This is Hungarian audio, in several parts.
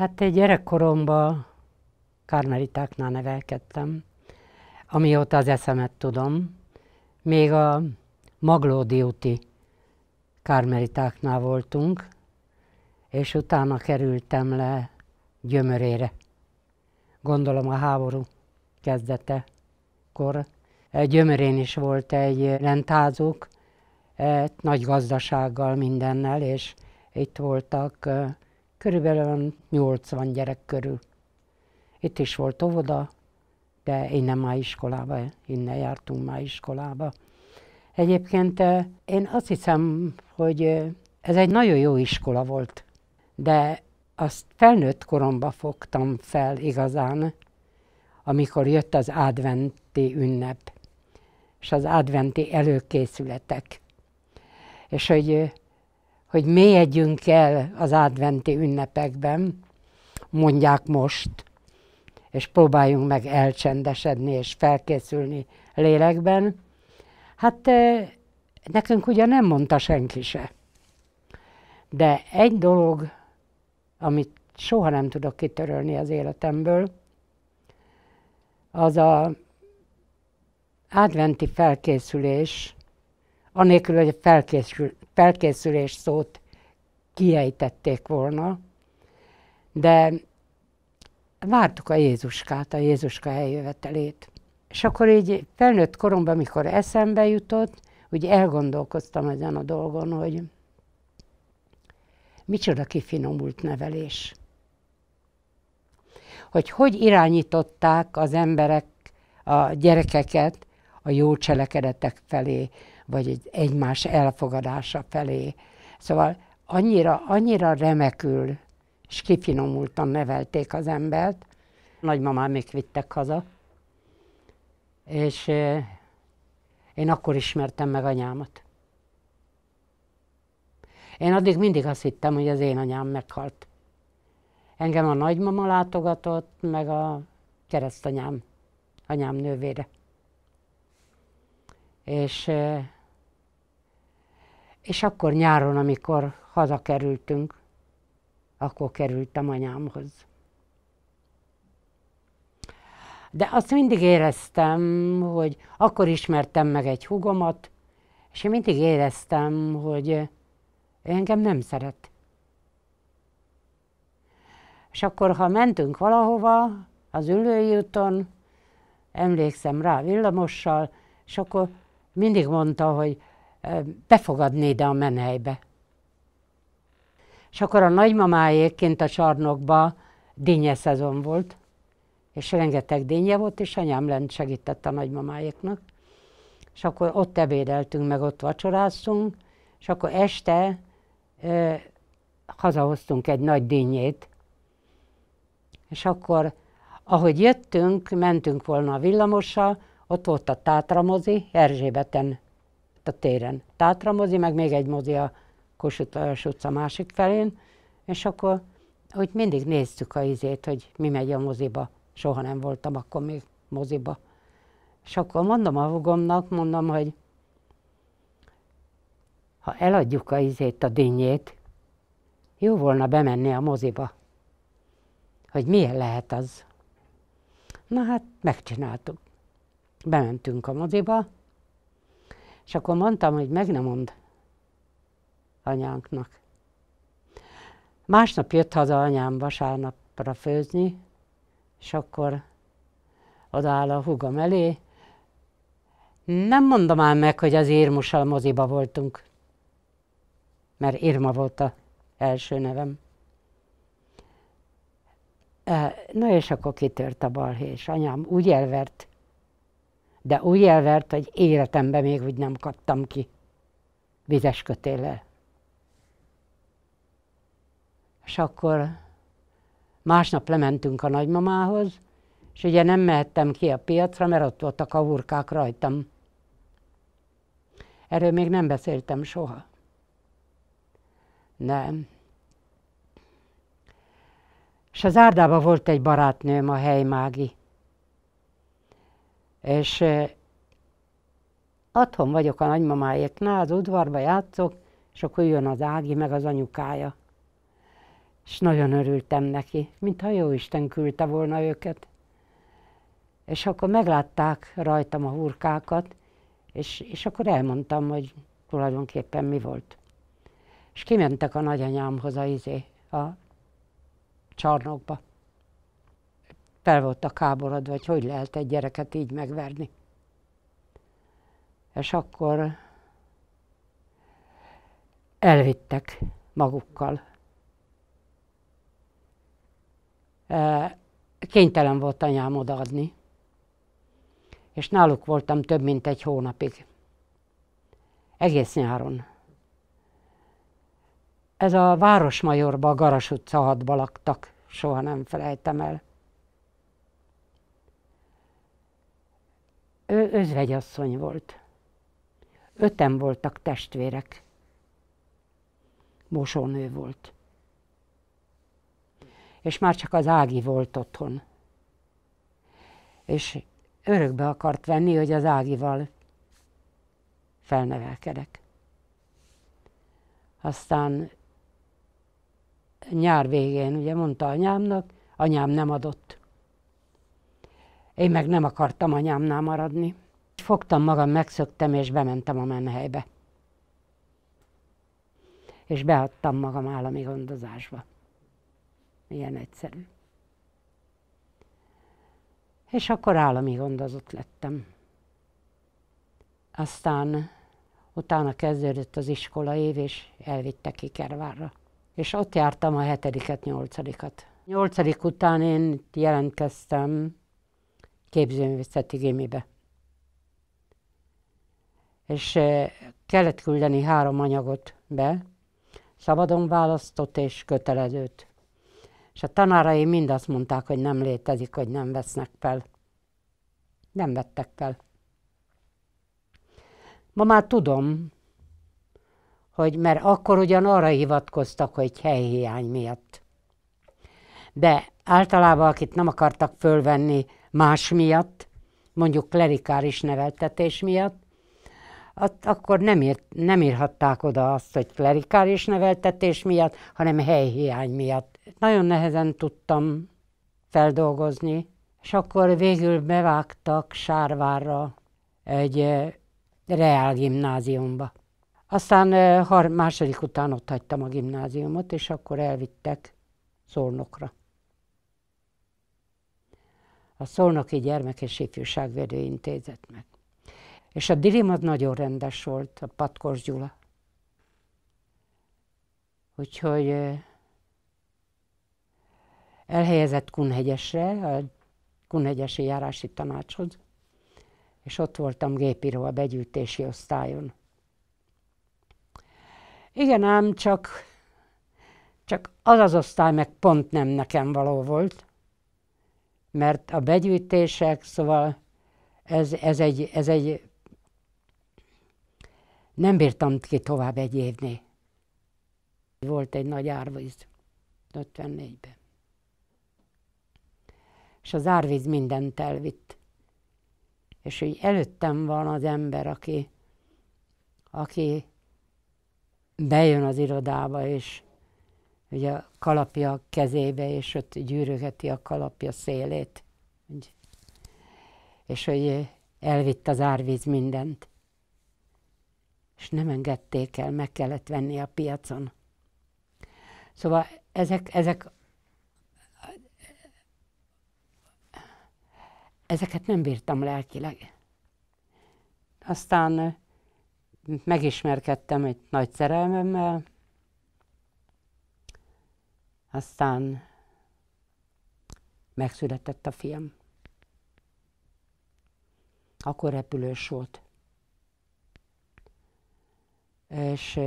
Hát egy gyerekkoromban karmelitáknál nevelkedtem, amióta az eszemet tudom. Még a Maglódi úti karmelitáknál voltunk, és utána kerültem le gyömörére. Gondolom a háború kezdete kor. Eh, Gyömörén is volt egy rendházuk, eh, nagy gazdasággal mindennel, és itt voltak eh, körülbelül 80 gyerek körül. Itt is volt óvoda, de én nem már iskolába, innen jártunk már iskolába. Egyébként eh, én azt hiszem, hogy eh, ez egy nagyon jó iskola volt, de azt felnőtt koromba fogtam fel igazán, amikor jött az adventi ünnep, és az adventi előkészületek. És hogy eh, hogy mélyedjünk el az adventi ünnepekben, mondják most, és próbáljunk meg elcsendesedni és felkészülni lélekben. Hát nekünk ugye nem mondta senki se. De egy dolog, amit soha nem tudok kitörölni az életemből, az a adventi felkészülés, anélkül, hogy felkészül, felkészülés szót kiejtették volna, de vártuk a Jézuskát, a Jézuska eljövetelét. És akkor így felnőtt koromban, amikor eszembe jutott, úgy elgondolkoztam ezen a dolgon, hogy micsoda kifinomult nevelés. Hogy hogy irányították az emberek a gyerekeket a jó cselekedetek felé, vagy egy egymás elfogadása felé. Szóval annyira, annyira remekül és kifinomultan nevelték az embert. még vittek haza, és eh, én akkor ismertem meg anyámat. Én addig mindig azt hittem, hogy az én anyám meghalt. Engem a nagymama látogatott, meg a keresztanyám, anyám nővére. És eh, és akkor nyáron, amikor kerültünk, akkor kerültem anyámhoz. De azt mindig éreztem, hogy akkor ismertem meg egy hugomat, és én mindig éreztem, hogy engem nem szeret. És akkor, ha mentünk valahova, az ülői úton, emlékszem rá villamossal, és akkor mindig mondta, hogy befogadni ide a menhelybe. És akkor a nagymamáéként kint a csarnokba dinnye szezon volt, és rengeteg dinnye volt, és anyám lent segített a nagymamáéknak. És akkor ott ebédeltünk, meg ott vacsoráztunk, és akkor este ö, hazahoztunk egy nagy dinnyét. És akkor, ahogy jöttünk, mentünk volna a villamossal, ott volt a tátramozi, Erzsébeten a téren. Tátra mozi, meg még egy mozi a Kossuth Lajos utca másik felén, és akkor hogy mindig néztük a izét, hogy mi megy a moziba. Soha nem voltam akkor még moziba. És akkor mondom a hugomnak, mondom, hogy ha eladjuk a izét, a dinnyét, jó volna bemenni a moziba. Hogy milyen lehet az. Na hát megcsináltuk. Bementünk a moziba, és akkor mondtam, hogy meg nem mond anyánknak. Másnap jött haza anyám vasárnapra főzni, és akkor odaáll a hugam elé. Nem mondom el meg, hogy az Irmussal moziba voltunk, mert Irma volt a első nevem. E, na és akkor kitört a balhé, és anyám úgy elvert, de úgy elvert, hogy életemben még úgy nem kaptam ki vizes kötéllel. És akkor másnap lementünk a nagymamához, és ugye nem mehettem ki a piacra, mert ott voltak a hurkák rajtam. Erről még nem beszéltem soha. Nem. És az árdában volt egy barátnőm, a helymági. És otthon vagyok a nagymamáéknál, az udvarba játszok, és akkor jön az Ági, meg az anyukája. És nagyon örültem neki, mintha jó Isten küldte volna őket. És akkor meglátták rajtam a hurkákat, és, és akkor elmondtam, hogy tulajdonképpen mi volt. És kimentek a nagyanyámhoz a izé, a csarnokba fel voltak háborodva, hogy hogy lehet egy gyereket így megverni. És akkor elvittek magukkal. E, kénytelen volt anyám odaadni, és náluk voltam több mint egy hónapig. Egész nyáron. Ez a Városmajorba, a Garas utca 6 laktak, soha nem felejtem el. Ő özvegyasszony volt. Öten voltak testvérek. Mosónő volt. És már csak az Ági volt otthon. És örökbe akart venni, hogy az Ágival felnevelkedek. Aztán nyár végén ugye mondta anyámnak, anyám nem adott. Én meg nem akartam anyámnál maradni. Fogtam magam, megszöktem, és bementem a menhelybe. És beadtam magam állami gondozásba. Ilyen egyszerű. És akkor állami gondozott lettem. Aztán utána kezdődött az iskola év, és elvittek Kikervárra. És ott jártam a hetediket, nyolcadikat. Nyolcadik után én jelentkeztem képzőművészeti gémibe. És kellett küldeni három anyagot be, szabadon választott és kötelezőt. És a tanárai mind azt mondták, hogy nem létezik, hogy nem vesznek fel. Nem vettek fel. Ma már tudom, hogy mert akkor ugyan arra hivatkoztak, hogy helyhiány miatt. De általában, akit nem akartak fölvenni, más miatt, mondjuk klerikális neveltetés miatt, At, akkor nem, ír, nem írhatták oda azt, hogy klerikális neveltetés miatt, hanem helyhiány miatt. Nagyon nehezen tudtam feldolgozni, és akkor végül bevágtak Sárvárra egy reál gimnáziumba. Aztán második után ott hagytam a gimnáziumot, és akkor elvittek Szolnokra a Szolnoki Gyermek és Ifjúságvédő Intézetnek. És a dilim az nagyon rendes volt, a Patkos Gyula. Úgyhogy elhelyezett Kunhegyesre, a Kunhegyesi járási tanácshoz, és ott voltam gépíró a begyűjtési osztályon. Igen ám, csak, csak az az osztály meg pont nem nekem való volt, mert a begyűjtések, szóval ez, ez, egy, ez egy... Nem bírtam ki tovább egy évnél. Volt egy nagy árvíz 54-ben. És az árvíz mindent elvitt. És hogy előttem van az ember, aki, aki bejön az irodába, és hogy a kalapja a kezébe, és ott gyűrögeti a kalapja szélét. És hogy elvitt az árvíz mindent. És nem engedték el, meg kellett venni a piacon. Szóval ezek, ezek ezeket nem bírtam lelkileg. Aztán megismerkedtem egy nagy szerelmemmel, aztán megszületett a fiam. Akkor repülős volt. És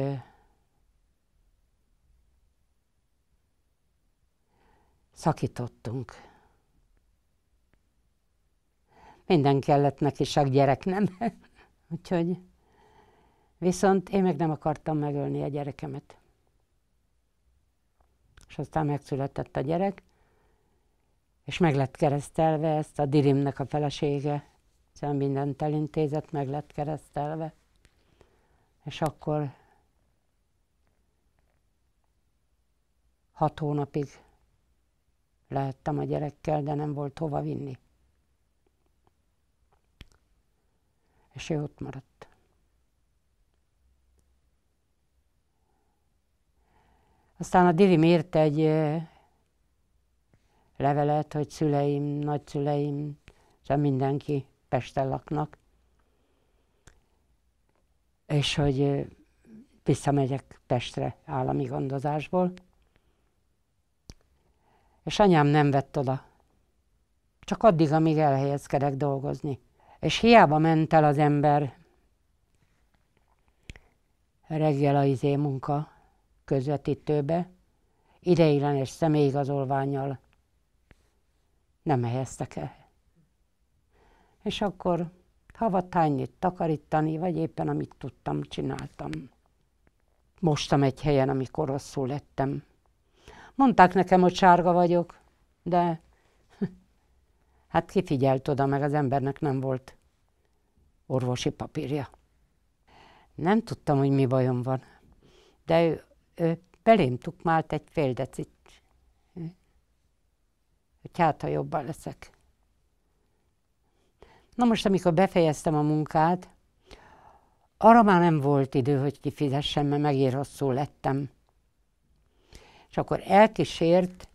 szakítottunk. Minden kellett neki, csak gyerek nem. Úgyhogy viszont én meg nem akartam megölni a gyerekemet és aztán megszületett a gyerek, és meg lett keresztelve ezt a Dirimnek a felesége, szóval mindent elintézett, meg lett keresztelve, és akkor hat hónapig lehettem a gyerekkel, de nem volt hova vinni. És ő ott maradt. Aztán a Dilim írt egy levelet, hogy szüleim, nagyszüleim, szóval mindenki Pesten laknak, és hogy visszamegyek Pestre állami gondozásból. És anyám nem vett oda. Csak addig, amíg elhelyezkedek dolgozni. És hiába ment el az ember reggel a izé munka, közvetítőbe, ideiglenes személyigazolványjal nem helyeztek el. És akkor havatányit takarítani, vagy éppen amit tudtam, csináltam. Mostam egy helyen, amikor rosszul lettem. Mondták nekem, hogy sárga vagyok, de hát kifigyelt oda, meg az embernek nem volt orvosi papírja. Nem tudtam, hogy mi bajom van, de ő belém tukmált egy fél decit, hogy hát, ha jobban leszek. Na most, amikor befejeztem a munkát, arra már nem volt idő, hogy kifizessem, mert megint rosszul lettem. És akkor elkísért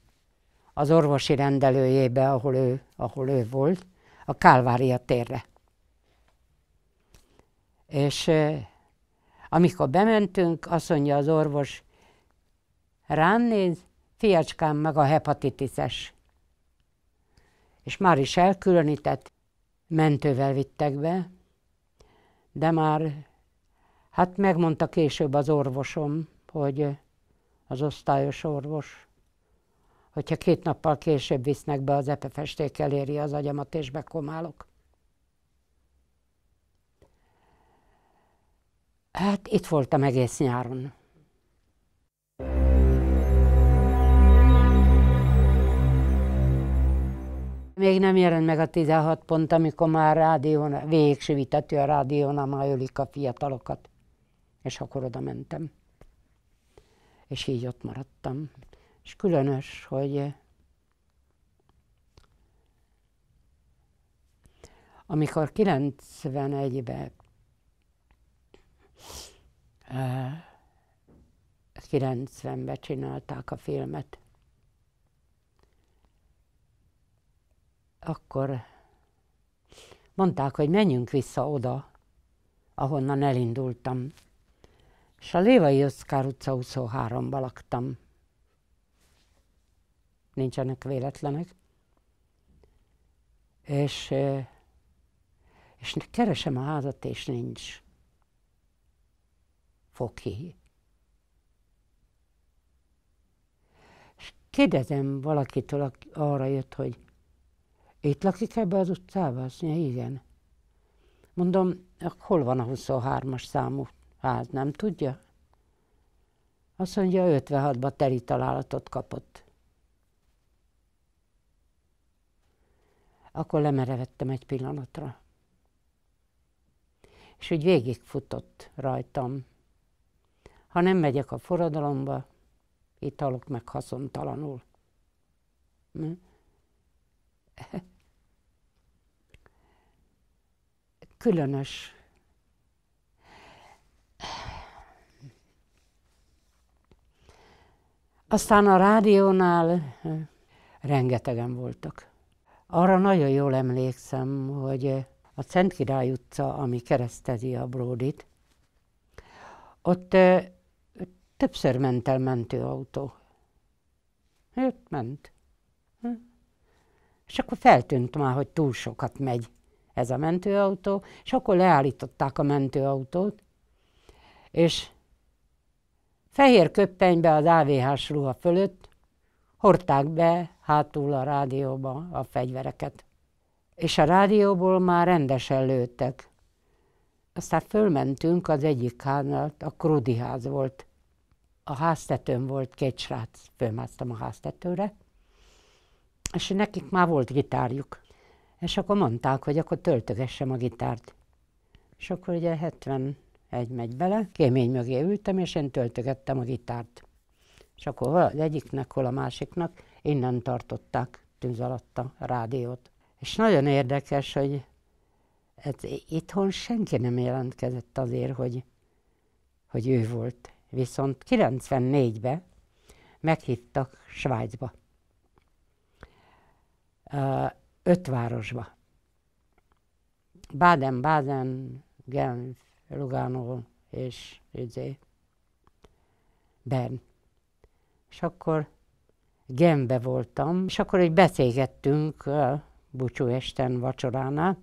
az orvosi rendelőjébe, ahol ő, ahol ő volt, a Kálvária térre. És amikor bementünk, azt mondja az orvos, Rám néz, fiacskám meg a hepatitises. És már is elkülönített, mentővel vittek be, de már, hát megmondta később az orvosom, hogy az osztályos orvos, hogyha két nappal később visznek be, az epefesték eléri az agyamat, és bekomálok. Hát itt voltam egész nyáron. Még nem jelent meg a 16 pont, amikor már rádión, végsüvitető a rádión, már ölik a fiatalokat. És akkor oda mentem. És így ott maradtam. És különös, hogy eh, amikor 91-ben 90-ben eh, csinálták a filmet, akkor mondták, hogy menjünk vissza oda, ahonnan elindultam. És a Lévai Oszkár utca 23 laktam. Nincsenek véletlenek. És, és keresem a házat, és nincs. Foki. És kérdezem valakitől, arra jött, hogy itt lakik ebbe az utcába? Azt mondja, igen. Mondom, hol van a 23-as számú ház? Nem tudja? Azt mondja, 56-ban teli találatot kapott. Akkor lemerevettem egy pillanatra. És úgy végigfutott rajtam. Ha nem megyek a forradalomba, itt halok meg haszontalanul. Hm? különös. Aztán a rádiónál rengetegen voltak. Arra nagyon jól emlékszem, hogy a Szent Király utca, ami keresztezi a Bródit, ott többször ment el mentőautó. Jött, ment. És akkor feltűnt már, hogy túl sokat megy ez a mentőautó, és akkor leállították a mentőautót, és fehér köppenybe az AVH-s ruha fölött hordták be hátul a rádióba a fegyvereket. És a rádióból már rendesen lőttek. Aztán fölmentünk az egyik háznál, a Krudi ház volt. A háztetőn volt két srác, fölmásztam a háztetőre, és nekik már volt gitárjuk. És akkor mondták, hogy akkor töltögessem a gitárt. És akkor ugye 71 megy bele, kémény mögé ültem, és én töltögettem a gitárt. És akkor hol az egyiknek, hol a másiknak innen tartották tűz alatt a rádiót. És nagyon érdekes, hogy ez, hát itthon senki nem jelentkezett azért, hogy, hogy ő volt. Viszont 94-ben meghívtak Svájcba öt városba. Baden-Baden, Genf, Lugano és Izé, Bern. És akkor Genbe voltam, és akkor egy beszélgettünk a búcsú esten vacsoránál,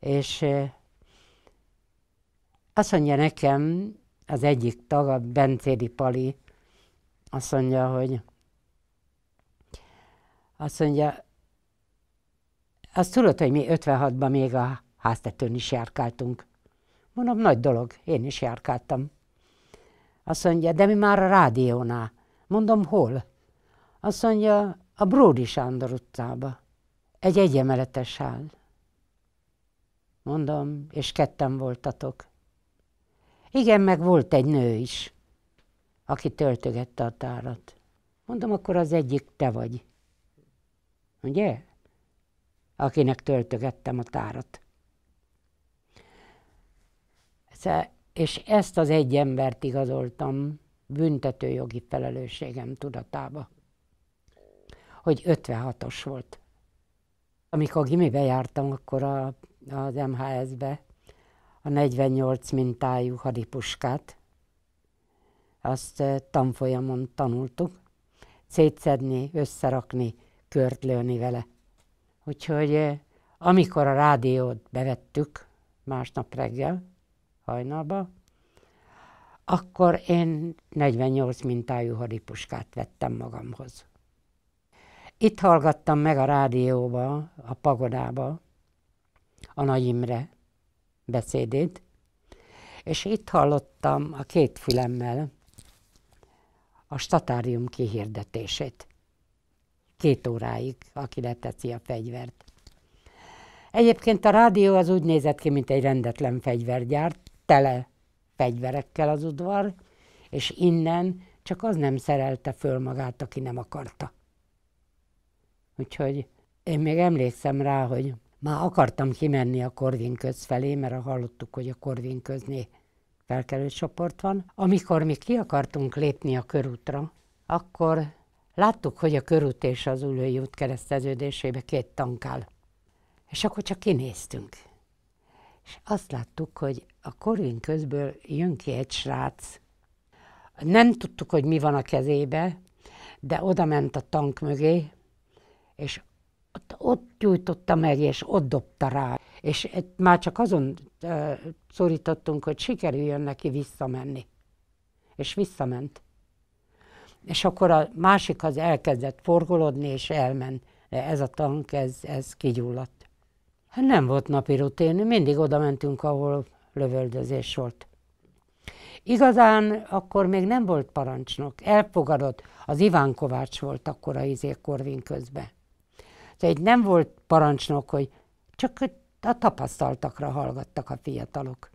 és azt mondja nekem az egyik tag, a Bencédi Pali, azt mondja, hogy azt mondja, azt tudod, hogy mi 56-ban még a háztetőn is járkáltunk. Mondom, nagy dolog, én is járkáltam. Azt mondja, de mi már a rádiónál. Mondom, hol? Azt mondja, a Bródi Sándor utcába. Egy egyemeletes ház. Mondom, és ketten voltatok. Igen, meg volt egy nő is, aki töltögette a tárat. Mondom, akkor az egyik te vagy. Ugye? akinek töltögettem a tárat. És ezt az egy embert igazoltam büntetőjogi felelősségem tudatába, hogy 56-os volt. Amikor gimibe jártam, akkor a, az MHS-be a 48 mintájú hadipuskát, azt eh, tanfolyamon tanultuk, szétszedni, összerakni, kört lőni vele. Úgyhogy eh, amikor a rádiót bevettük másnap reggel, hajnalba, akkor én 48 mintájú hadipuskát vettem magamhoz. Itt hallgattam meg a rádióba, a pagodába a Nagy Imre beszédét, és itt hallottam a két fülemmel a statárium kihirdetését két óráig, aki leteszi a fegyvert. Egyébként a rádió az úgy nézett ki, mint egy rendetlen fegyvergyár, tele fegyverekkel az udvar, és innen csak az nem szerelte föl magát, aki nem akarta. Úgyhogy én még emlékszem rá, hogy már akartam kimenni a Korvin köz felé, mert hallottuk, hogy a Korvin közné felkelő csoport van. Amikor mi ki akartunk lépni a körútra, akkor Láttuk, hogy a körút és az ülői út kereszteződésébe két tank áll. És akkor csak kinéztünk. És azt láttuk, hogy a korin közből jön ki egy srác. Nem tudtuk, hogy mi van a kezébe, de oda ment a tank mögé, és ott, ott gyújtotta meg, és ott dobta rá. És már csak azon uh, szorítottunk, hogy sikerüljön neki visszamenni. És visszament és akkor a másik az elkezdett forgolódni, és elment. ez a tank, ez, ez kigyulladt. Hát nem volt napi rutin, mindig oda mentünk, ahol lövöldözés volt. Igazán akkor még nem volt parancsnok, elfogadott, az Iván Kovács volt akkor a izé Korvin közben. Tehát szóval nem volt parancsnok, hogy csak a tapasztaltakra hallgattak a fiatalok.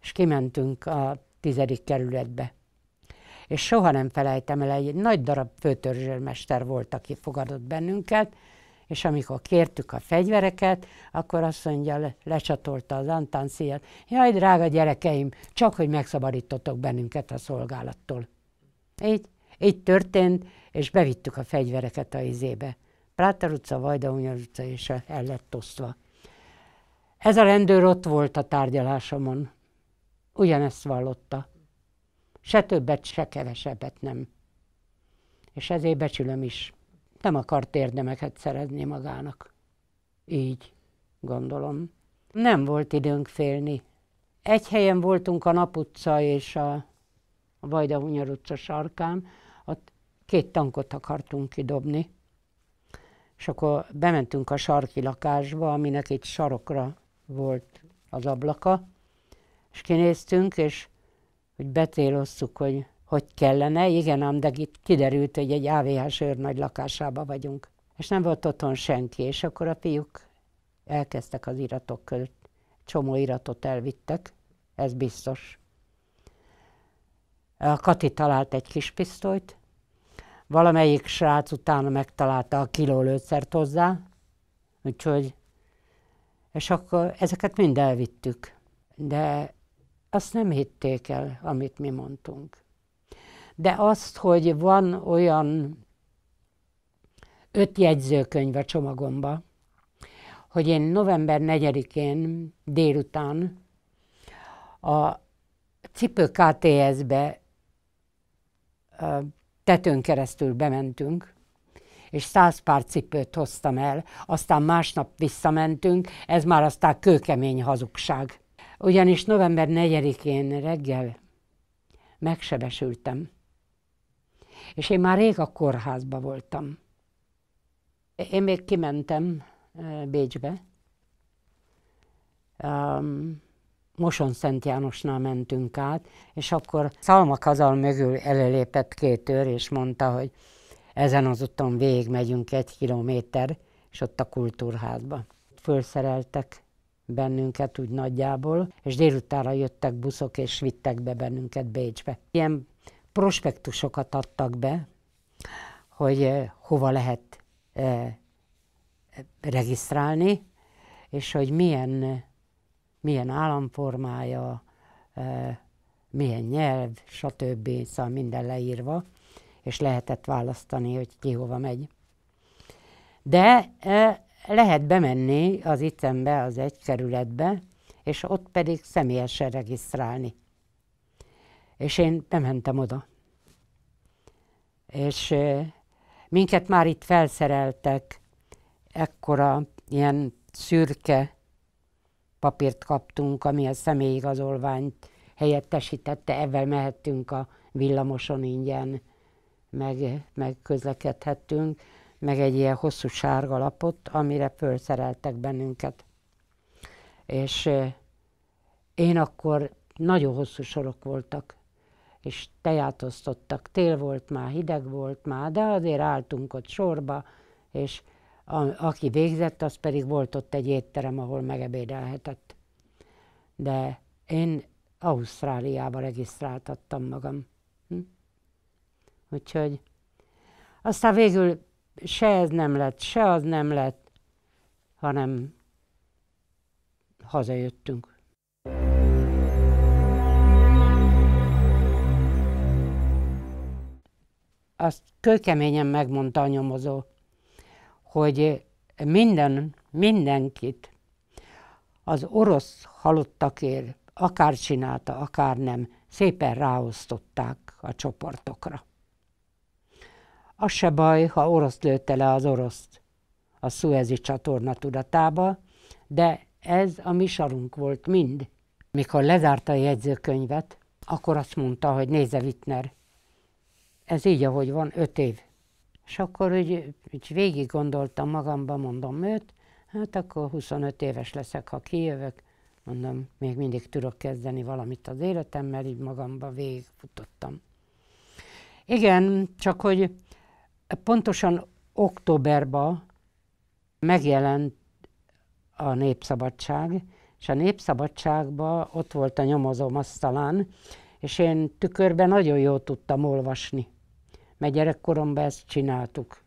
És kimentünk a tizedik kerületbe és soha nem felejtem el, egy nagy darab főtörzsőrmester volt, aki fogadott bennünket, és amikor kértük a fegyvereket, akkor azt mondja, lecsatolta az szíjat, jaj, drága gyerekeim, csak hogy megszabadítotok bennünket a szolgálattól. Így, így történt, és bevittük a fegyvereket a izébe. Práter utca, Vajda utca, és el lett osztva. Ez a rendőr ott volt a tárgyalásomon. Ugyanezt vallotta. Se többet, se kevesebbet nem. És ezért becsülöm is. Nem akart érdemeket szerezni magának. Így, gondolom. Nem volt időnk félni. Egy helyen voltunk a Naputca és a Vajda Hunyar utca sarkán, ott két tankot akartunk kidobni, és akkor bementünk a sarki lakásba, aminek itt sarokra volt az ablaka, és kinéztünk, és hogy betéloztuk, hogy hogy kellene. Igen, ám de itt kiderült, hogy egy AVH-s őrnagy lakásában vagyunk. És nem volt otthon senki, és akkor a fiúk elkezdtek az iratok között. Csomó iratot elvittek, ez biztos. A Kati talált egy kis pisztolyt, valamelyik srác utána megtalálta a kilólőszert hozzá, úgyhogy, és akkor ezeket mind elvittük. De azt nem hitték el, amit mi mondtunk. De azt, hogy van olyan öt jegyzőkönyv a csomagomba, hogy én november 4-én délután a Cipő KTS-be tetőn keresztül bementünk, és száz pár cipőt hoztam el, aztán másnap visszamentünk, ez már aztán kőkemény hazugság. Ugyanis november 4-én reggel megsebesültem, és én már rég a kórházba voltam. Én még kimentem Bécsbe, um, Moson Szent Jánosnál mentünk át, és akkor Szalma Kazal mögül előlépett két őr, és mondta, hogy ezen az úton végig megyünk egy kilométer, és ott a kultúrházba. Fölszereltek bennünket úgy nagyjából, és délutára jöttek buszok, és vittek be bennünket Bécsbe. Ilyen prospektusokat adtak be, hogy eh, hova lehet eh, regisztrálni, és hogy milyen, milyen államformája, eh, milyen nyelv, stb. Szóval minden leírva, és lehetett választani, hogy ki hova megy. De lehet bemenni az itembe, az egy kerületbe, és ott pedig személyesen regisztrálni. És én bementem oda. És minket már itt felszereltek, ekkora ilyen szürke papírt kaptunk, ami a személyigazolványt helyettesítette, ebben mehettünk a villamoson ingyen, meg, meg közlekedhettünk meg egy ilyen hosszú sárga lapot, amire fölszereltek bennünket. És én akkor nagyon hosszú sorok voltak, és tejátoztottak. Tél volt már, hideg volt már, de azért álltunk ott sorba, és a, aki végzett, az pedig volt ott egy étterem, ahol megebédelhetett. De én Ausztráliába regisztráltattam magam. Hm? Úgyhogy aztán végül se ez nem lett, se az nem lett, hanem hazajöttünk. Azt kőkeményen megmondta a nyomozó, hogy minden, mindenkit az orosz halottakért, akár csinálta, akár nem, szépen ráosztották a csoportokra. Az se baj, ha orosz lőtte le az oroszt a szuezi csatorna tudatába, de ez a mi sarunk volt mind. Mikor lezárta a jegyzőkönyvet, akkor azt mondta, hogy nézze Wittner, ez így, ahogy van, öt év. És akkor úgy, úgy végig gondoltam magamban, mondom őt, hát akkor 25 éves leszek, ha kijövök, mondom, még mindig tudok kezdeni valamit az életemmel, így magamban végigfutottam. Igen, csak hogy Pontosan októberben megjelent a Népszabadság, és a Népszabadságban ott volt a nyomozom asztalán, és én tükörben nagyon jól tudtam olvasni. Mert gyerekkoromban ezt csináltuk,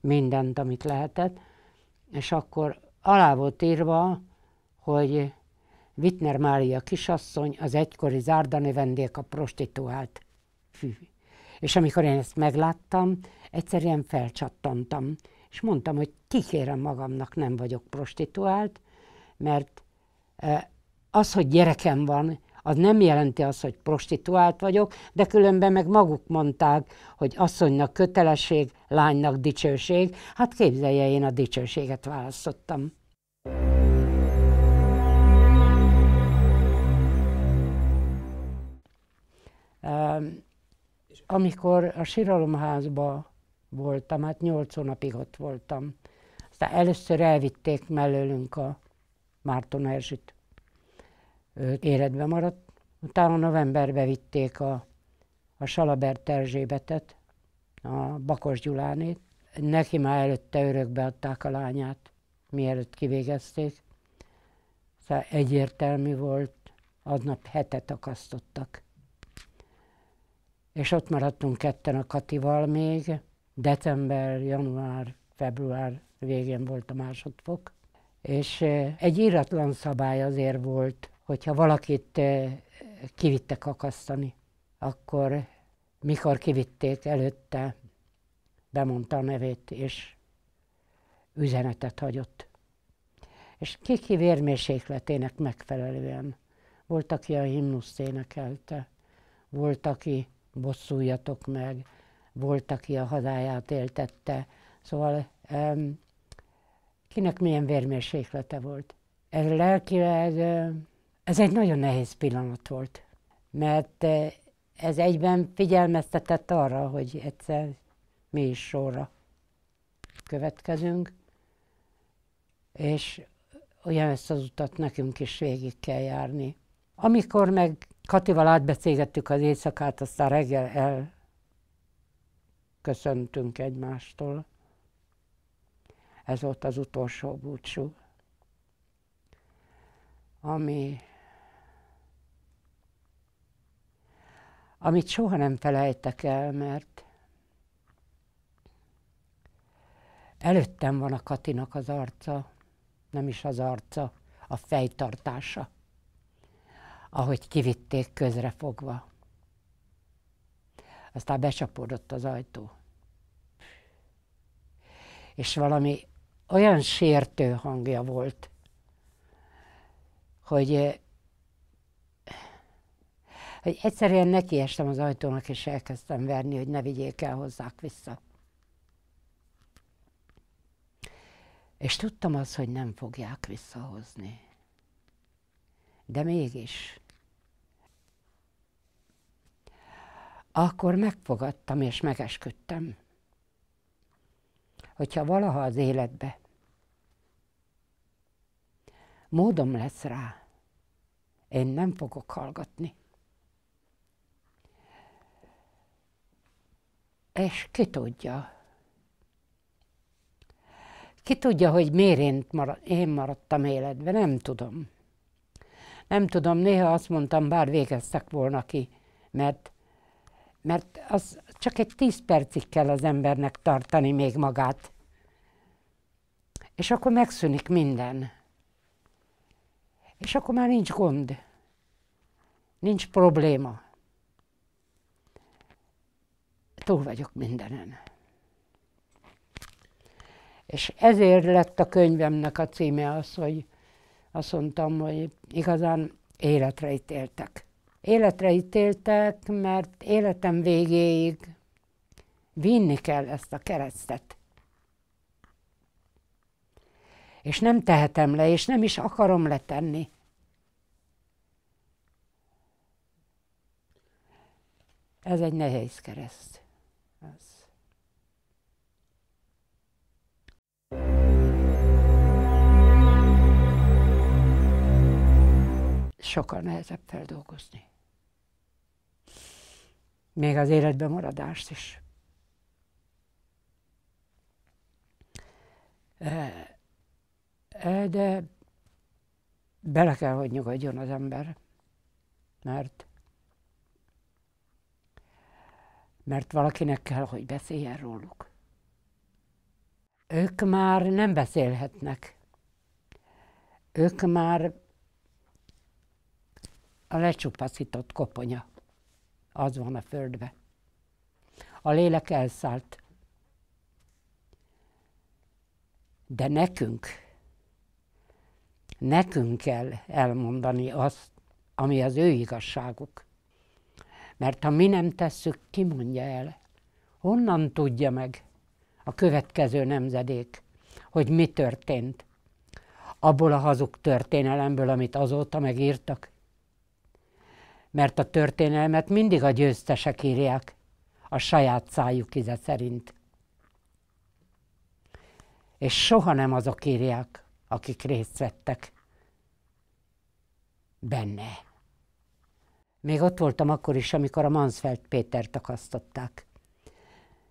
mindent, amit lehetett. És akkor alá volt írva, hogy Wittner Mária kisasszony, az egykori zárdani vendég a prostituált fű. És amikor én ezt megláttam, egyszerűen felcsattantam, és mondtam, hogy kikérem magamnak, nem vagyok prostituált, mert az, hogy gyerekem van, az nem jelenti azt, hogy prostituált vagyok, de különben meg maguk mondták, hogy asszonynak kötelesség, lánynak dicsőség. Hát képzelje, én a dicsőséget választottam. amikor a síralomházba voltam, hát nyolc hónapig ott voltam. Aztán először elvitték mellőlünk a Márton Erzsit. Ő életbe maradt. Utána novemberbe vitték a, a Salabert Erzsébetet, a Bakos Gyulánét. Neki már előtte örökbe adták a lányát, mielőtt kivégezték. Szóval egyértelmű volt, aznap hetet akasztottak. És ott maradtunk ketten a Katival még, december, január, február végén volt a másodfok, és egy íratlan szabály azért volt, hogyha valakit kivittek akasztani, akkor mikor kivitték előtte, bemondta a nevét, és üzenetet hagyott. És kiki vérmérsékletének megfelelően. Volt, aki a himnuszt énekelte, volt, aki bosszuljatok meg, volt, aki a hazáját éltette. Szóval um, kinek milyen vérmérséklete volt. Ez lelkileg, ez egy nagyon nehéz pillanat volt, mert ez egyben figyelmeztetett arra, hogy egyszer mi is sorra következünk, és ezt az utat nekünk is végig kell járni. Amikor meg Katival átbeszélgettük az éjszakát, aztán reggel el elköszöntünk egymástól. Ez volt az utolsó búcsú, ami, amit soha nem felejtek el, mert előttem van a Katinak az arca, nem is az arca, a fejtartása, ahogy kivitték közre fogva. Aztán becsapódott az ajtó és valami olyan sértő hangja volt, hogy, eh, hogy egyszerűen nekiestem az ajtónak, és elkezdtem verni, hogy ne vigyék el hozzák vissza. És tudtam azt, hogy nem fogják visszahozni. De mégis. Akkor megfogadtam és megesküdtem hogyha valaha az életbe módom lesz rá, én nem fogok hallgatni. És ki tudja, ki tudja, hogy miért én, marad, én maradtam életben, nem tudom. Nem tudom, néha azt mondtam, bár végeztek volna ki, mert, mert az, csak egy tíz percig kell az embernek tartani még magát. És akkor megszűnik minden. És akkor már nincs gond. Nincs probléma. Túl vagyok mindenen. És ezért lett a könyvemnek a címe az, hogy azt mondtam, hogy igazán életre ítéltek életre ítéltek, mert életem végéig vinni kell ezt a keresztet. És nem tehetem le, és nem is akarom letenni. Ez egy nehéz kereszt. Ez. Sokkal nehezebb feldolgozni még az életben maradást is. De bele kell, hogy nyugodjon az ember, mert mert valakinek kell, hogy beszéljen róluk. Ők már nem beszélhetnek. Ők már a lecsupaszított koponya az van a földbe. A lélek elszállt. De nekünk, nekünk kell elmondani azt, ami az ő igazságuk. Mert ha mi nem tesszük, ki mondja el? Honnan tudja meg a következő nemzedék, hogy mi történt? Abból a hazug történelemből, amit azóta megírtak? mert a történelmet mindig a győztesek írják, a saját szájuk íze szerint. És soha nem azok írják, akik részt vettek benne. Még ott voltam akkor is, amikor a Mansfeld Pétert takasztották,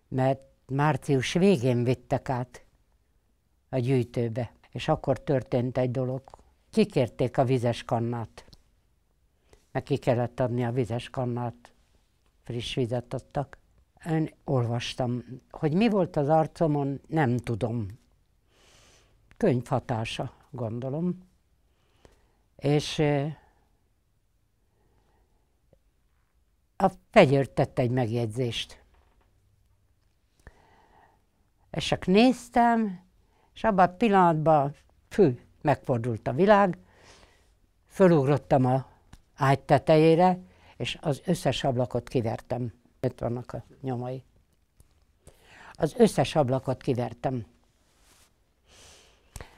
mert március végén vittek át a gyűjtőbe, és akkor történt egy dolog. Kikérték a vizes kannát meg ki kellett adni a vizes kannát, friss vizet adtak. Én olvastam, hogy mi volt az arcomon, nem tudom. Könyv hatása, gondolom. És a fegyőr tett egy megjegyzést. És csak néztem, és abban a pillanatban fű, megfordult a világ, fölugrottam a ágy tetejére, és az összes ablakot kivertem. Itt vannak a nyomai. Az összes ablakot kivertem.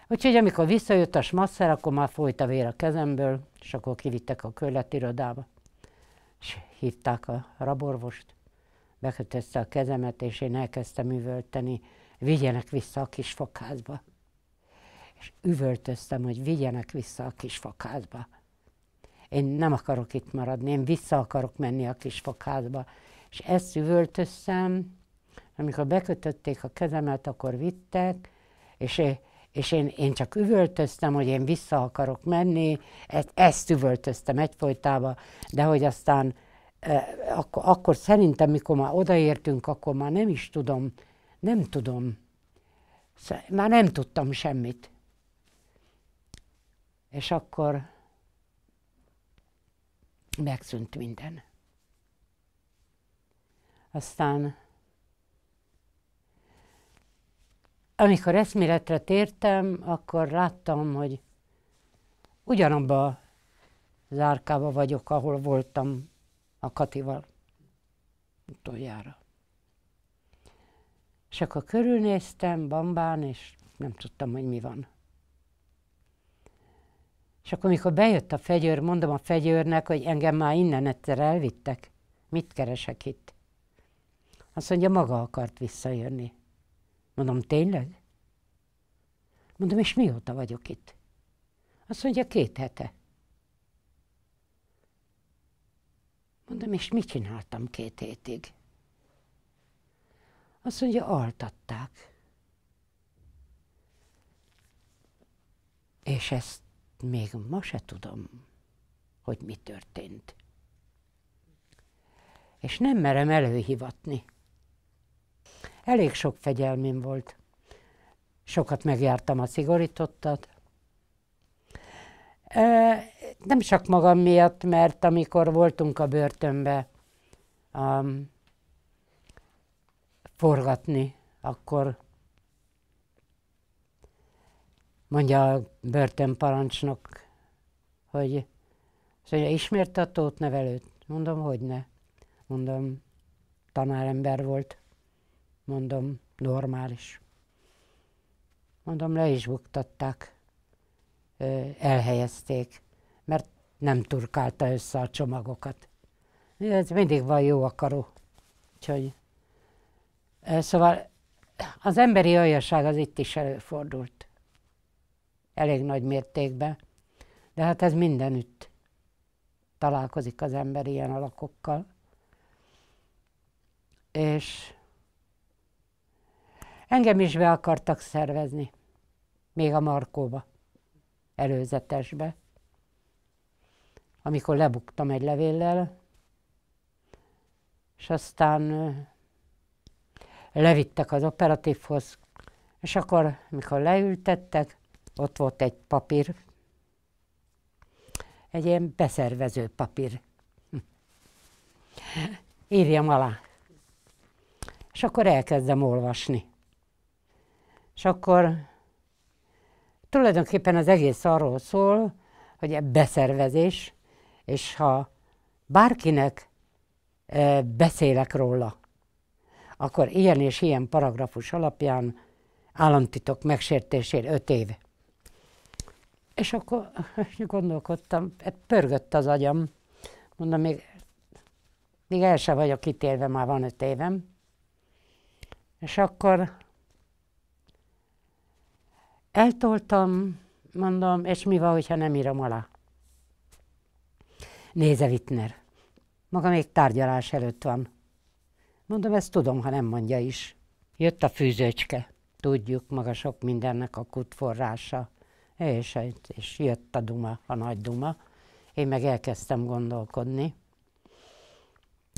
Úgyhogy amikor visszajött a smasszer, akkor már folyt a vér a kezemből, és akkor kivittek a körletirodába. És hívták a raborvost, bekötözte a kezemet, és én elkezdtem üvölteni, vigyenek vissza a kis fokházba. És üvöltöztem, hogy vigyenek vissza a kis fokházba én nem akarok itt maradni, én vissza akarok menni a kis fokházba. És ezt üvöltöztem, amikor bekötötték a kezemet, akkor vittek, és, és én, én csak üvöltöztem, hogy én vissza akarok menni, ezt, ezt üvöltöztem egyfolytában, de hogy aztán eh, akkor, akkor szerintem, mikor már odaértünk, akkor már nem is tudom, nem tudom, már nem tudtam semmit. És akkor megszűnt minden. Aztán, amikor eszméletre tértem, akkor láttam, hogy ugyanabba az árkába vagyok, ahol voltam a Katival utoljára. És akkor körülnéztem Bambán, és nem tudtam, hogy mi van. És akkor, mikor bejött a fegyőr, mondom a fegyőrnek, hogy engem már innen egyszer elvittek. Mit keresek itt? Azt mondja, maga akart visszajönni. Mondom, tényleg? Mondom, és mióta vagyok itt? Azt mondja, két hete. Mondom, és mit csináltam két hétig? Azt mondja, altatták. És ezt még ma se tudom, hogy mi történt. És nem merem előhivatni. Elég sok fegyelmém volt. Sokat megjártam a szigorítottat. Nem csak magam miatt, mert amikor voltunk a börtönbe um, forgatni, akkor mondja a börtönparancsnok, hogy azt mondja, ismert a tót nevelőt? Mondom, hogy ne. Mondom, tanárember volt. Mondom, normális. Mondom, le is buktatták, elhelyezték, mert nem turkálta össze a csomagokat. Ez mindig van jó akaró. Úgyhogy, szóval az emberi aljaság az itt is előfordult elég nagy mértékben. De hát ez mindenütt találkozik az ember ilyen alakokkal. És engem is be akartak szervezni, még a Markóba, előzetesbe. Amikor lebuktam egy levéllel, és aztán levittek az operatívhoz, és akkor, mikor leültettek, ott volt egy papír, egy ilyen beszervező papír. Írjam alá. És akkor elkezdem olvasni. És akkor tulajdonképpen az egész arról szól, hogy e beszervezés, és ha bárkinek e, beszélek róla, akkor ilyen és ilyen paragrafus alapján államtitok megsértésért öt év. És akkor gondolkodtam, hát pörgött az agyam, mondom, még, még el sem vagyok ítélve, már van öt évem. És akkor eltoltam, mondom, és mi van, hogyha nem írom alá? Néze, Wittner, maga még tárgyalás előtt van. Mondom, ezt tudom, ha nem mondja is. Jött a fűzőcske. Tudjuk, maga sok mindennek a kutforrása. És, és jött a duma, a nagy duma. Én meg elkezdtem gondolkodni.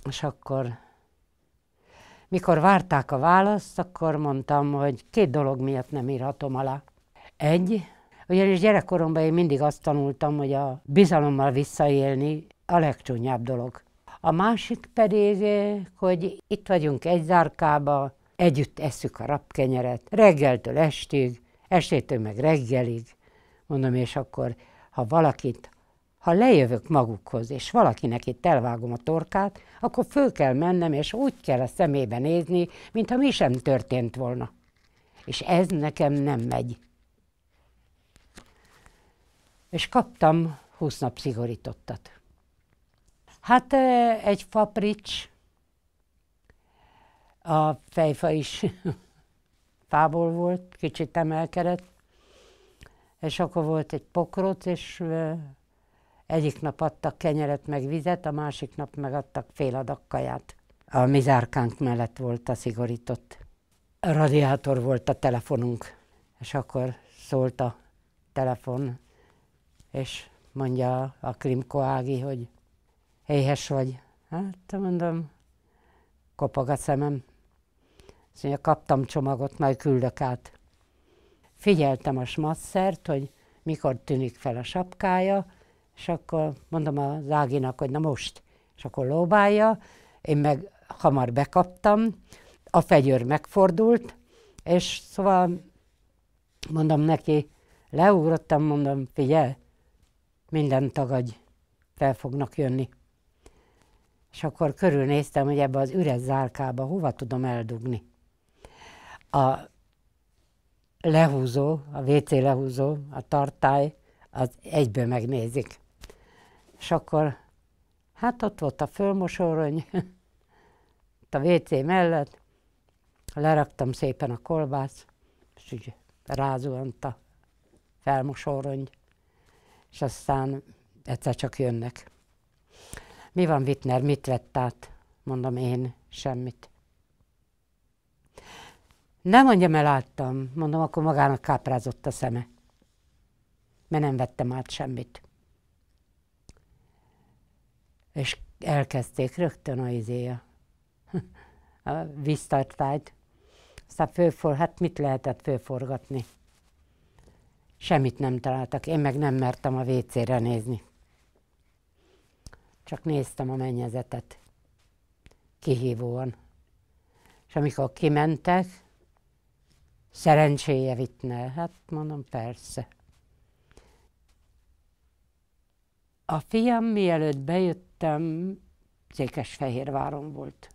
És akkor, mikor várták a választ, akkor mondtam, hogy két dolog miatt nem írhatom alá. Egy, ugyanis gyerekkoromban én mindig azt tanultam, hogy a bizalommal visszaélni a legcsúnyább dolog. A másik pedig, hogy itt vagyunk egy zárkába, együtt eszük a rapkenyeret, reggeltől estig, estétől meg reggelig. Mondom, és akkor, ha valakit, ha lejövök magukhoz, és valakinek itt elvágom a torkát, akkor föl kell mennem, és úgy kell a szemébe nézni, mintha mi sem történt volna. És ez nekem nem megy. És kaptam 20 nap szigorítottat. Hát egy faprics, a fejfa is fából volt, kicsit emelkedett, és akkor volt egy pokrot, és egyik nap adtak kenyeret meg vizet, a másik nap megadtak fél adag kaját. A mizárkánk mellett volt a szigorított. A radiátor volt a telefonunk, és akkor szólt a telefon, és mondja a Krimko Ági, hogy éhes vagy. Hát mondom, kopog a szemem. Azt mondja, kaptam csomagot, majd küldök át figyeltem a smasszert, hogy mikor tűnik fel a sapkája, és akkor mondom az Áginak, hogy na most, és akkor lóbálja, én meg hamar bekaptam, a fegyőr megfordult, és szóval mondom neki, leugrottam, mondom, figyel, minden tagadj, fel fognak jönni. És akkor körülnéztem, hogy ebbe az üres zárkába hova tudom eldugni. A lehúzó, a WC lehúzó, a tartály, az egybe megnézik. És akkor, hát ott volt a fölmosorony, a WC mellett, leraktam szépen a kolbász, és úgy rázuhant a felmosorony, és aztán egyszer csak jönnek. Mi van, Wittner, mit vett át? Mondom én, semmit. Nem mondjam, láttam, Mondom, akkor magának káprázott a szeme. Mert nem vettem át semmit. És elkezdték rögtön a izéja, a víztartályt. Aztán fölfor, hát mit lehetett fölforgatni? Semmit nem találtak, én meg nem mertem a vécére nézni. Csak néztem a mennyezetet. Kihívóan. És amikor kimentek, szerencséje vitne. Hát mondom, persze. A fiam, mielőtt bejöttem, Székesfehérváron volt.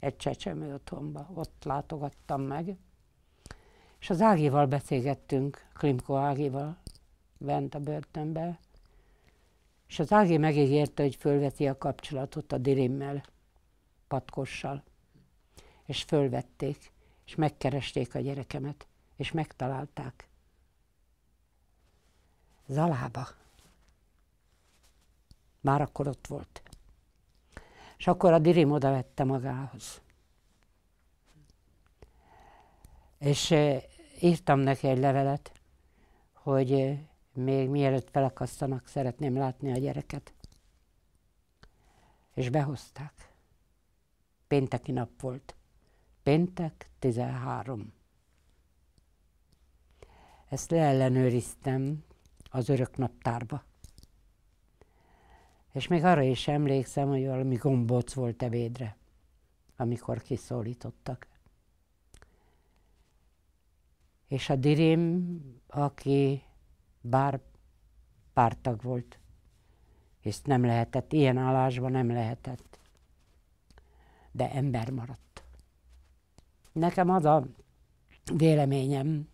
Egy csecsemő otthonban, ott látogattam meg. És az Ágival beszélgettünk, Klimko Ágival, bent a börtönbe. És az Ági megígérte, hogy fölveti a kapcsolatot a Dirimmel, Patkossal. És fölvették és megkeresték a gyerekemet, és megtalálták. Zalába. Már akkor ott volt. És akkor a dirim oda vette magához. És írtam neki egy levelet, hogy még mielőtt felakasztanak, szeretném látni a gyereket. És behozták. Pénteki nap volt. Péntek 13. Ezt leellenőriztem az örök naptárba. És még arra is emlékszem, hogy valami gombóc volt ebédre, amikor kiszólítottak. És a dirim, aki bár pártag volt, és nem lehetett, ilyen állásban nem lehetett, de ember maradt. Nekem az a véleményem,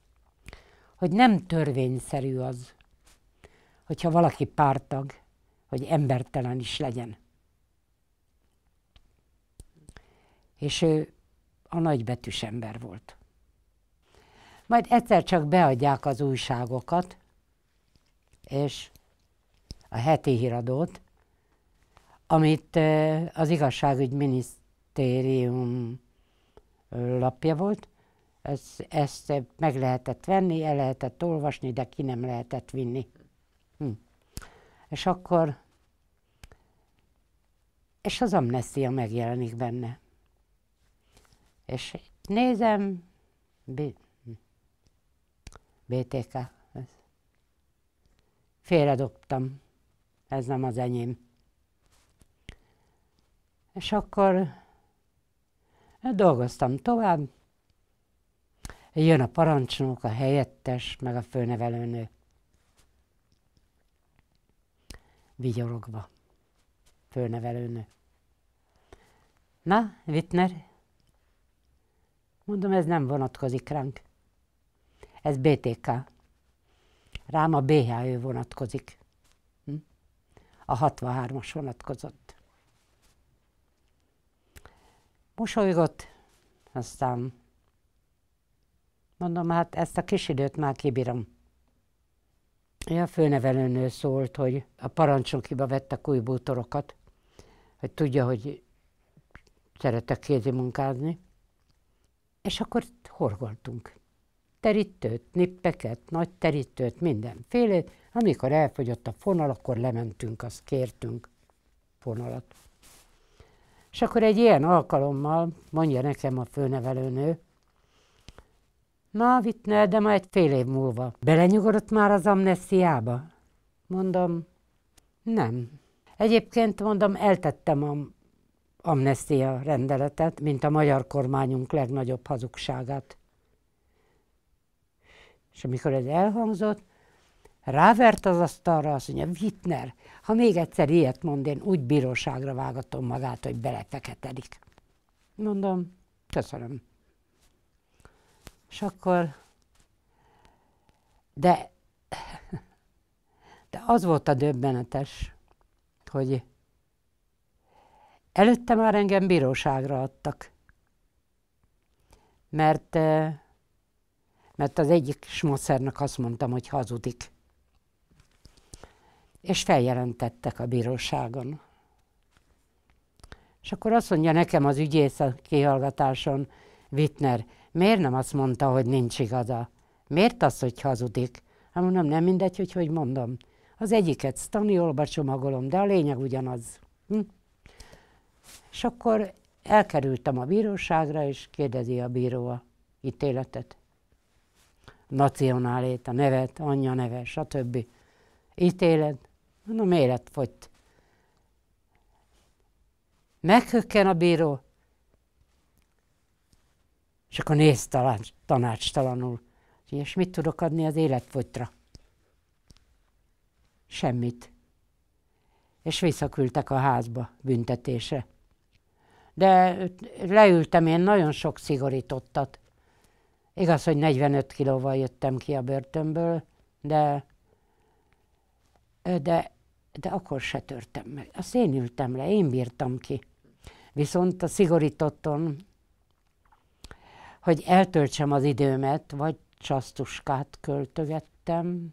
hogy nem törvényszerű az, hogyha valaki pártag, hogy embertelen is legyen. És ő a nagybetűs ember volt. Majd egyszer csak beadják az újságokat, és a heti híradót, amit az igazságügyminisztérium lapja volt, ez, ezt meg lehetett venni, el lehetett olvasni, de ki nem lehetett vinni. Hm. És akkor, és az amnestia megjelenik benne. És nézem, B, BTK, félredobtam, ez nem az enyém. És akkor Hát dolgoztam tovább, jön a parancsnok, a helyettes, meg a főnevelőnő. Vigyorogva. Főnevelőnő. Na, Wittner? Mondom, ez nem vonatkozik ránk. Ez BTK. Rám a BHÖ vonatkozik. Hm? A 63-as vonatkozott. Mosolygott, aztán mondom, hát ezt a kis időt már kibírom. A főnevelőnő szólt, hogy a parancsokiba vette új bútorokat, hogy tudja, hogy szeretek kézi munkázni. És akkor horgoltunk. Terítőt, nippeket, nagy terítőt, mindenfélét. Amikor elfogyott a fonal, akkor lementünk, azt kértünk fonalat. És akkor egy ilyen alkalommal mondja nekem a főnevelőnő, na Wittner, de ma egy fél év múlva. Belenyugodott már az amnesziába. Mondom, nem. Egyébként mondom, eltettem a amnestia rendeletet, mint a magyar kormányunk legnagyobb hazugságát. És amikor ez elhangzott, Rávert az asztalra, azt mondja, Wittner, ha még egyszer ilyet mond, én úgy bíróságra vágatom magát, hogy belefeketedik. Mondom, köszönöm. És akkor, de, de az volt a döbbenetes, hogy előtte már engem bíróságra adtak, mert, eh, mert az egyik smocernak azt mondtam, hogy hazudik és feljelentettek a bíróságon. És akkor azt mondja nekem az ügyész a kihallgatáson, Wittner, miért nem azt mondta, hogy nincs igaza? Miért az, hogy hazudik? Hát mondom, nem mindegy, hogy hogy mondom. Az egyiket sztaniolba csomagolom, de a lényeg ugyanaz. Hm? És akkor elkerültem a bíróságra, és kérdezi a bíró a ítéletet. Nacionálét, a nevet, anyja neve, stb. Ítélet, Mondom, élet fogyt. Meghökken a bíró, és akkor néz tanács, tanácstalanul, és mit tudok adni az életfogytra? Semmit. És visszaküldtek a házba büntetése. De leültem én nagyon sok szigorítottat. Igaz, hogy 45 kilóval jöttem ki a börtönből, de, de de akkor se törtem meg. Azt én ültem le, én bírtam ki. Viszont a szigorítotton, hogy eltöltsem az időmet, vagy csasztuskát költögettem,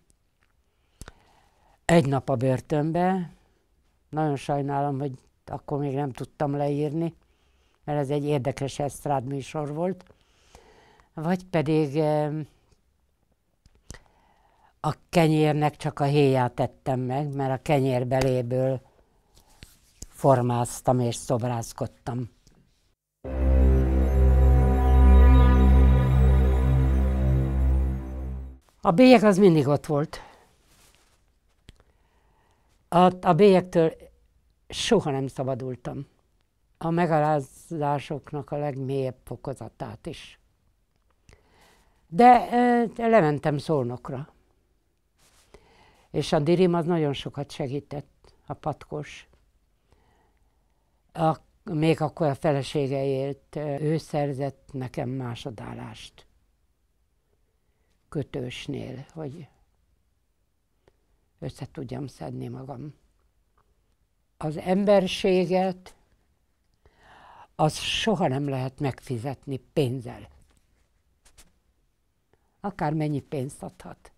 egy nap a börtönbe, nagyon sajnálom, hogy akkor még nem tudtam leírni, mert ez egy érdekes esztrád műsor volt, vagy pedig eh, a kenyérnek csak a héját tettem meg, mert a kenyér beléből formáztam és szobrázkodtam. A bélyeg az mindig ott volt. A, a bélyektől soha nem szabadultam. A megalázásoknak a legmélyebb fokozatát is. De e, lementem szolnokra. És a dirim az nagyon sokat segített, a patkos. A, még akkor a felesége élt, ő szerzett nekem másodállást kötősnél, hogy össze tudjam szedni magam. Az emberséget az soha nem lehet megfizetni pénzzel. akár mennyi pénzt adhat.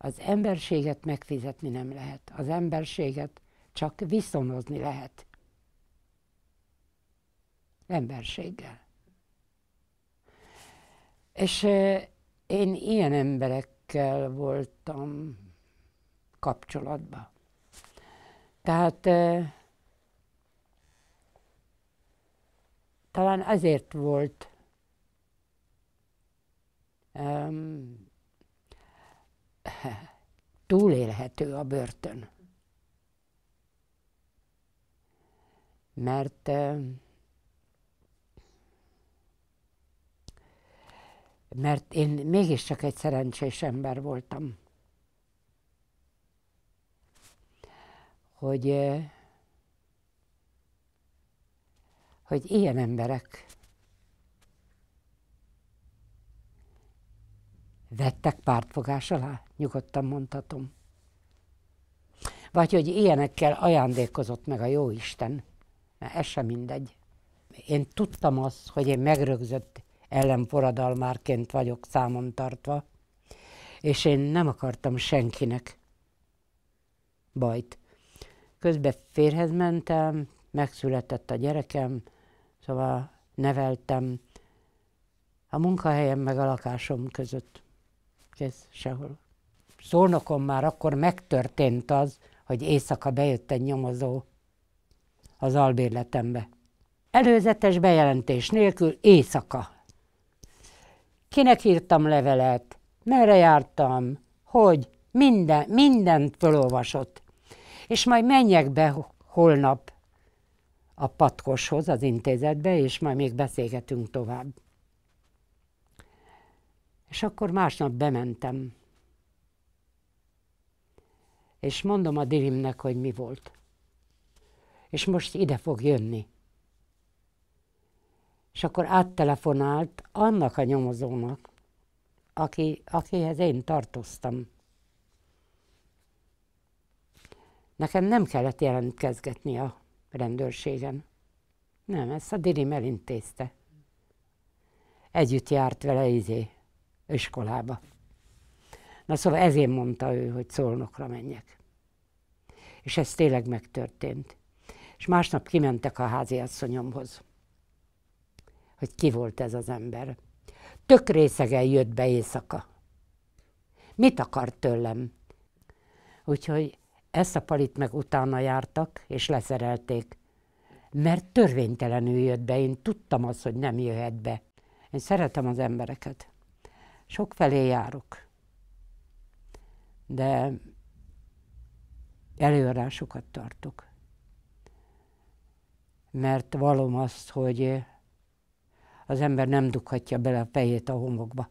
Az emberséget megfizetni nem lehet. Az emberséget csak viszonozni lehet. Emberséggel. És én ilyen emberekkel voltam kapcsolatban. Tehát talán azért volt túlélhető a börtön. Mert mert én mégiscsak egy szerencsés ember voltam. Hogy, hogy ilyen emberek Vettek pártfogás alá? Nyugodtan mondhatom. Vagy hogy ilyenekkel ajándékozott meg a Isten, mert ez sem mindegy. Én tudtam azt, hogy én megrögzött ellenforradalmárként vagyok számon tartva, és én nem akartam senkinek bajt. Közben férhez mentem, megszületett a gyerekem, szóval neveltem a munkahelyem meg a lakásom között kész, sehol. Szónokon már akkor megtörtént az, hogy éjszaka bejött egy nyomozó az albérletembe. Előzetes bejelentés nélkül éjszaka. Kinek írtam levelet, merre jártam, hogy, minden, mindent felolvasott. És majd menjek be holnap a patkoshoz, az intézetbe, és majd még beszélgetünk tovább. És akkor másnap bementem. És mondom a dirimnek hogy mi volt. És most ide fog jönni. És akkor áttelefonált annak a nyomozónak, aki, akihez én tartoztam. Nekem nem kellett jelentkezgetni a rendőrségen. Nem, ezt a Dirim elintézte. Együtt járt vele izé, iskolába. Na szóval ezért mondta ő, hogy szolnokra menjek. És ez tényleg megtörtént. És másnap kimentek a háziasszonyomhoz, hogy ki volt ez az ember. Tök részegen jött be éjszaka. Mit akart tőlem? Úgyhogy ezt a palit meg utána jártak, és leszerelték. Mert törvénytelenül jött be, én tudtam azt, hogy nem jöhet be. Én szeretem az embereket sok felé járok, de előadásokat tartok. Mert valom azt, hogy az ember nem dughatja bele a fejét a homokba.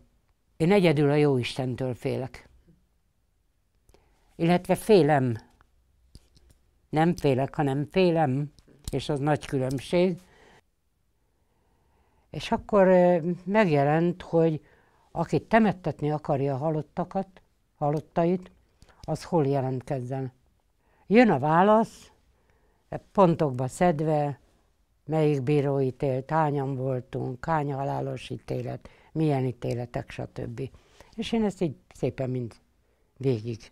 Én egyedül a jó Istentől félek. Illetve félem. Nem félek, hanem félem, és az nagy különbség. És akkor megjelent, hogy aki temettetni akarja a halottakat, halottait, az hol jelentkezzen. Jön a válasz, pontokba szedve, melyik bíró ítélt, hányan voltunk, hány halálos ítélet, milyen ítéletek, stb. És én ezt így szépen mind végig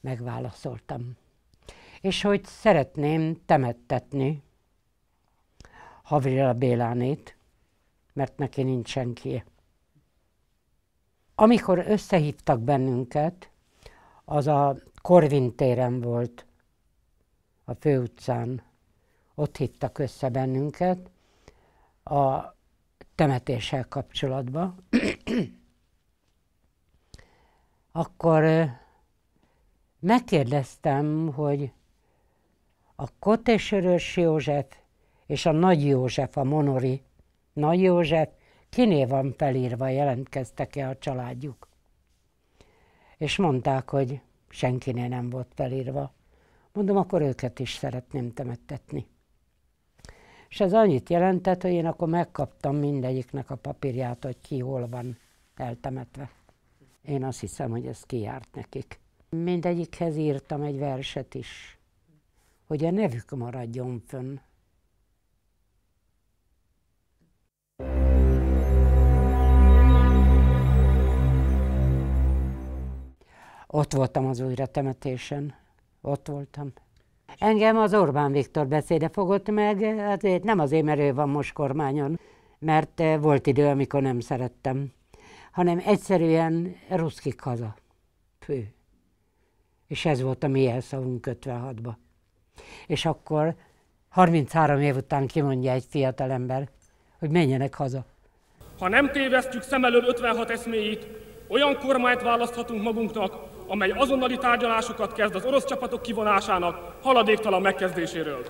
megválaszoltam. És hogy szeretném temettetni Havrila Bélánét, mert neki nincs senki. Amikor összehívtak bennünket, az a Korvin téren volt, a főutcán. Ott hívtak össze bennünket a temetéssel kapcsolatban. Akkor megkérdeztem, hogy a Kotésörös József és a Nagy József, a Monori Nagy József kiné van felírva, jelentkeztek-e a családjuk. És mondták, hogy senkinél nem volt felírva. Mondom, akkor őket is szeretném temettetni. És ez annyit jelentett, hogy én akkor megkaptam mindegyiknek a papírját, hogy ki hol van eltemetve. Én azt hiszem, hogy ez kiárt nekik. Mindegyikhez írtam egy verset is, hogy a nevük maradjon fönn. Ott voltam az újra temetésen, ott voltam. Engem az Orbán Viktor beszéde fogott meg, Azért nem azért, mert ő van most kormányon, mert eh, volt idő, amikor nem szerettem, hanem egyszerűen ruszkik haza. Fő. És ez volt a mi elszavunk 56-ba. És akkor 33 év után kimondja egy fiatal ember, hogy menjenek haza. Ha nem tévesztjük szem elől 56 eszméjét, olyan kormányt választhatunk magunknak, amely azonnali tárgyalásokat kezd az orosz csapatok kivonásának haladéktalan megkezdéséről.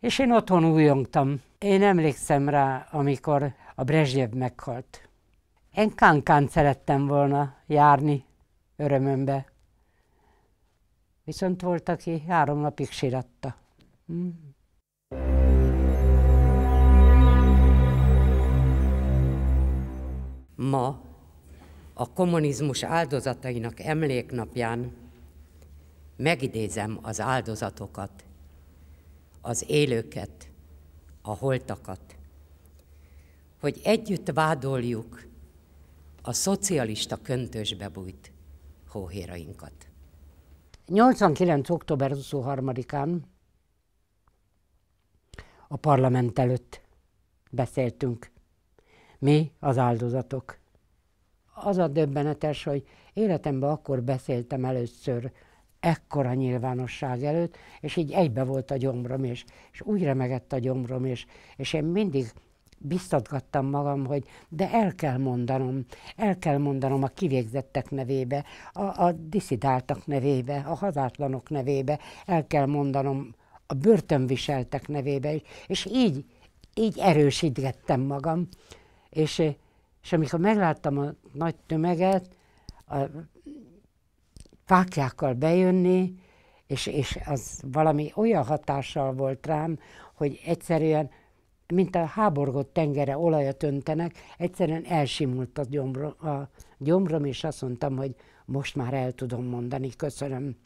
És én otthon újongtam. Én emlékszem rá, amikor a Brezsjev meghalt. Én kánkán szerettem volna járni örömömbe. Viszont volt, aki három napig síratta. Mm. Ma a kommunizmus áldozatainak emléknapján megidézem az áldozatokat, az élőket, a holtakat, hogy együtt vádoljuk a szocialista köntösbe bújt hóhérainkat. 89. október 23-án a parlament előtt beszéltünk mi az áldozatok. Az a döbbenetes, hogy életemben akkor beszéltem először ekkora nyilvánosság előtt, és így egybe volt a gyomrom, és, és úgy remegett a gyomrom, és, és én mindig biztatgattam magam, hogy de el kell mondanom, el kell mondanom a kivégzettek nevébe, a, a diszidáltak nevébe, a hazátlanok nevébe, el kell mondanom a börtönviseltek nevébe, és így, így erősítgettem magam. És, eh, és amikor megláttam a nagy tömeget, a fákjákkal bejönni, és, és az valami olyan hatással volt rám, hogy egyszerűen, mint a háborgott tengere olajat öntenek, egyszerűen elsimult a, gyomro, a gyomrom, és azt mondtam, hogy most már el tudom mondani, köszönöm.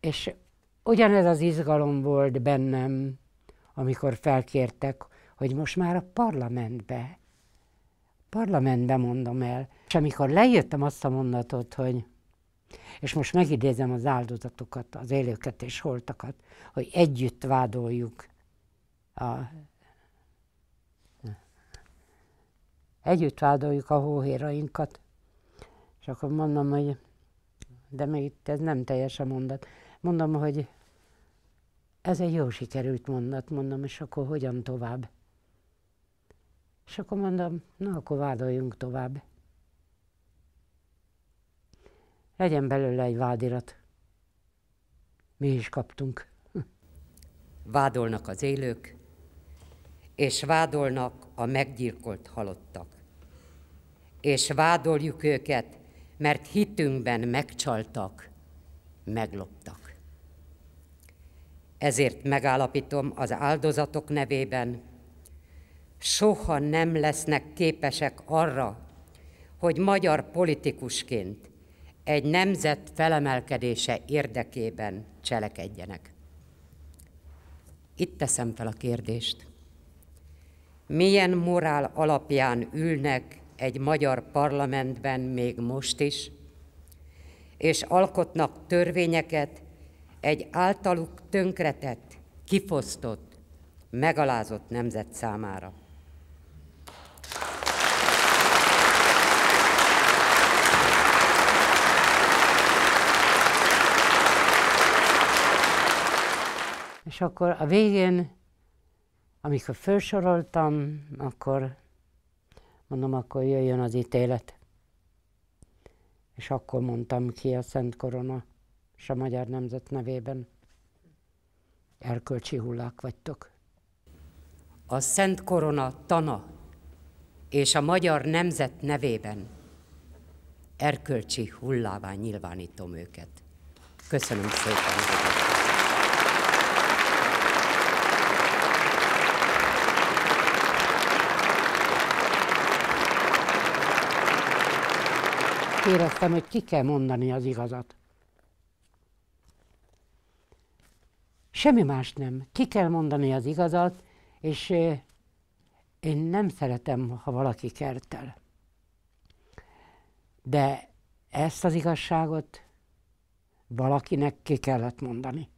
És ugyanez az izgalom volt bennem, amikor felkértek, hogy most már a parlamentbe parlamentben mondom el. És amikor leírtam azt a mondatot, hogy és most megidézem az áldozatokat, az élőket és holtakat, hogy együtt vádoljuk a együtt vádoljuk a hóhérainkat. És akkor mondom, hogy de még itt ez nem teljes a mondat. Mondom, hogy ez egy jó sikerült mondat, mondom, és akkor hogyan tovább? És akkor mondom, na akkor vádoljunk tovább. Legyen belőle egy vádirat. Mi is kaptunk. Vádolnak az élők, és vádolnak a meggyilkolt halottak. És vádoljuk őket, mert hitünkben megcsaltak, megloptak. Ezért megállapítom az áldozatok nevében, soha nem lesznek képesek arra, hogy magyar politikusként egy nemzet felemelkedése érdekében cselekedjenek. Itt teszem fel a kérdést. Milyen morál alapján ülnek egy magyar parlamentben még most is, és alkotnak törvényeket egy általuk tönkretett, kifosztott, megalázott nemzet számára? És akkor a végén, amikor felsoroltam, akkor mondom, akkor jöjjön az ítélet. És akkor mondtam ki a Szent Korona és a magyar nemzet nevében. Erkölcsi hullák vagytok. A Szent Korona tana és a magyar nemzet nevében erkölcsi hullává nyilvánítom őket. Köszönöm szépen! éreztem, hogy ki kell mondani az igazat. Semmi más nem. Ki kell mondani az igazat, és én nem szeretem, ha valaki kertel. De ezt az igazságot valakinek ki kellett mondani.